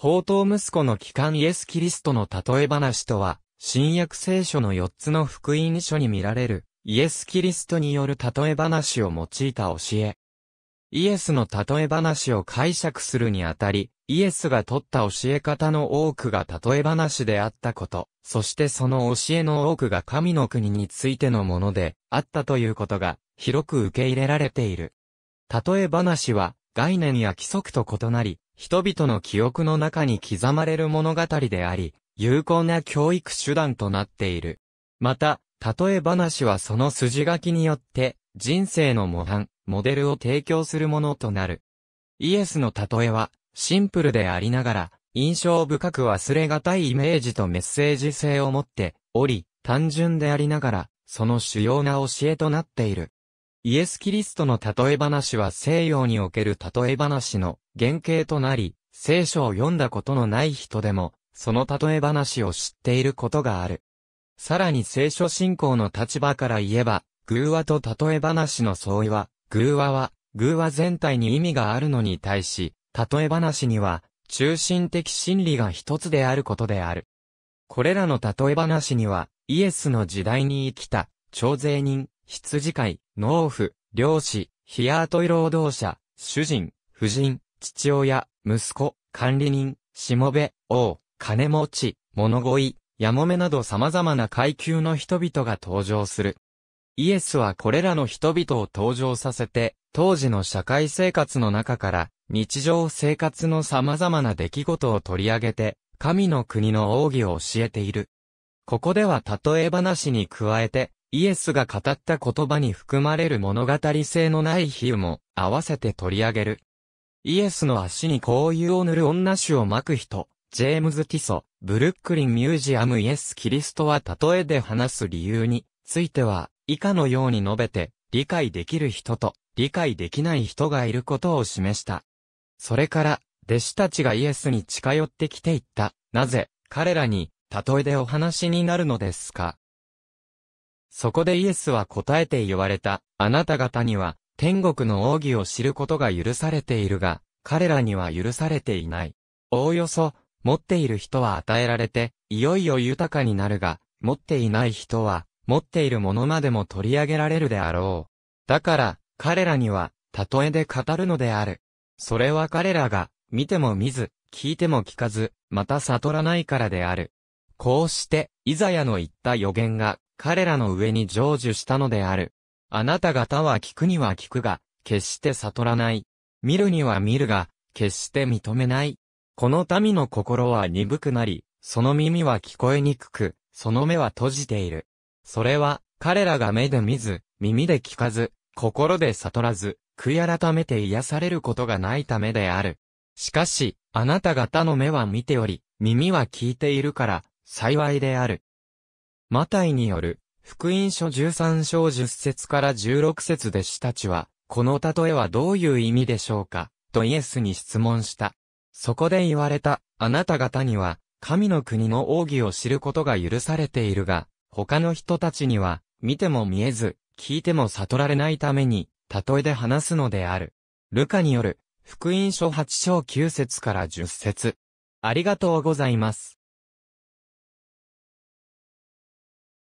宝刀息子の帰還イエス・キリストの例え話とは、新約聖書の4つの福音書に見られる、イエス・キリストによる例え話を用いた教え。イエスの例え話を解釈するにあたり、イエスが取った教え方の多くが例え話であったこと、そしてその教えの多くが神の国についてのものであったということが広く受け入れられている。例え話は概念や規則と異なり、人々の記憶の中に刻まれる物語であり、有効な教育手段となっている。また、例え話はその筋書きによって、人生の模範、モデルを提供するものとなる。イエスの例えは、シンプルでありながら、印象深く忘れがたいイメージとメッセージ性を持っており、単純でありながら、その主要な教えとなっている。イエス・キリストの例え話は西洋における例え話の原型となり、聖書を読んだことのない人でも、その例え話を知っていることがある。さらに聖書信仰の立場から言えば、偶話と例え話の相違は、偶話は、偶話全体に意味があるのに対し、例え話には、中心的真理が一つであることである。これらの例え話には、イエスの時代に生きた、徴税人、羊飼い、農夫、漁師、ヒアートイ労働者、主人、婦人、父親、息子、管理人、しもべ、王、金持ち、物乞い、やもめなど様々な階級の人々が登場する。イエスはこれらの人々を登場させて、当時の社会生活の中から、日常生活の様々な出来事を取り上げて、神の国の奥義を教えている。ここでは例え話に加えて、イエスが語った言葉に含まれる物語性のない比喩も合わせて取り上げる。イエスの足に紅油を塗る女種を巻く人、ジェームズ・ティソ、ブルックリン・ミュージアム・イエス・キリストは例えで話す理由については、以下のように述べて、理解できる人と理解できない人がいることを示した。それから、弟子たちがイエスに近寄ってきていった。なぜ、彼らに、例えでお話になるのですかそこでイエスは答えて言われた。あなた方には、天国の奥義を知ることが許されているが、彼らには許されていない。おおよそ、持っている人は与えられて、いよいよ豊かになるが、持っていない人は、持っているものまでも取り上げられるであろう。だから、彼らには、例えで語るのである。それは彼らが、見ても見ず、聞いても聞かず、また悟らないからである。こうして、イザヤの言った予言が、彼らの上に成就したのである。あなた方は聞くには聞くが、決して悟らない。見るには見るが、決して認めない。この民の心は鈍くなり、その耳は聞こえにくく、その目は閉じている。それは、彼らが目で見ず、耳で聞かず、心で悟らず、悔い改めて癒されることがないためである。しかし、あなた方の目は見ており、耳は聞いているから、幸いである。マタイによる、福音書13章10節から16節で死たちは、この例えはどういう意味でしょうかとイエスに質問した。そこで言われた、あなた方には、神の国の奥義を知ることが許されているが、他の人たちには、見ても見えず、聞いても悟られないために、例えで話すのである。ルカによる、福音書8章9節から10節ありがとうございます。